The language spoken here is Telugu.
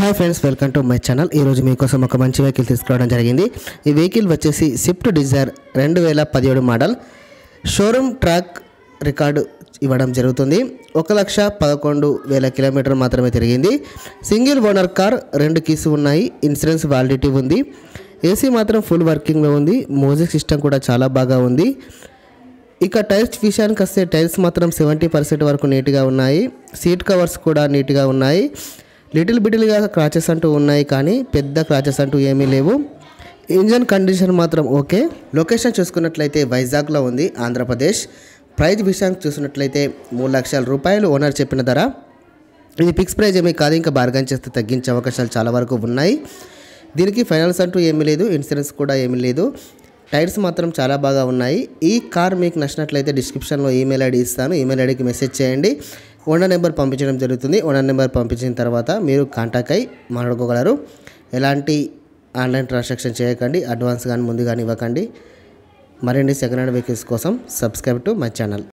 hi friends welcome to my channel ఈరోజు మీకోసం ఒక మంచి వెహికల్ తీసుకురావడం జరిగింది ఈ వెహికల్ వచ్చేసి స్విఫ్ట్ డిజైర్ రెండు వేల పదిహేడు మోడల్ షోరూమ్ ట్రాక్ రికార్డు ఇవ్వడం జరుగుతుంది ఒక లక్ష పదకొండు వేల కిలోమీటర్ మాత్రమే తిరిగింది సింగిల్ ఓనర్ కార్ రెండు కీస్ ఉన్నాయి ఇన్సూరెన్స్ వ్యాలిడిటీ ఉంది ఏసీ మాత్రం ఫుల్ వర్కింగ్లో ఉంది మ్యూజిక్ సిస్టమ్ కూడా చాలా బాగా ఉంది ఇక టైల్స్ విషయానికి వస్తే టైల్స్ మాత్రం సెవెంటీ పర్సెంట్ వరకు నీట్గా ఉన్నాయి సీట్ కవర్స్ కూడా నీట్గా ఉన్నాయి లిటిల్ బిటిల్గా క్రాచెస్ అంటూ ఉన్నాయి కానీ పెద్ద క్రాచెస్ అంటూ ఏమీ లేవు ఇంజన్ కండిషన్ మాత్రం ఓకే లొకేషన్ చూసుకున్నట్లయితే వైజాగ్లో ఉంది ఆంధ్రప్రదేశ్ ప్రైజ్ విషయానికి చూసినట్లయితే మూడు లక్షల రూపాయలు ఓనర్ చెప్పిన ధర ఇది ఫిక్స్ ప్రైజ్ ఏమీ కాదు ఇంకా బార్గన్ చేస్తే తగ్గించే అవకాశాలు చాలా వరకు ఉన్నాయి దీనికి ఫైనాన్స్ అంటూ ఏమీ లేదు ఇన్సూరెన్స్ కూడా ఏమీ లేదు టైర్స్ మాత్రం చాలా బాగా ఉన్నాయి ఈ కార్ మీకు నచ్చినట్లయితే డిస్క్రిప్షన్లో ఈమెయిల్ ఐడి ఇస్తాను ఈమెయిల్ ఐడికి మెసేజ్ చేయండి ఓనర్ నెంబర్ పంపించడం జరుగుతుంది ఓనర్ నెంబర్ పంపించిన తర్వాత మీరు కాంటాక్ట్ అయ్యి మాట్లాడుకోగలరు ఎలాంటి ఆన్లైన్ ట్రాన్సాక్షన్ చేయకండి అడ్వాన్స్ కానీ ముందు కానీ ఇవ్వకండి మరిన్ని సెకండ్ హ్యాండ్ వెహికల్స్ కోసం సబ్స్క్రైబ్ టు మై ఛానల్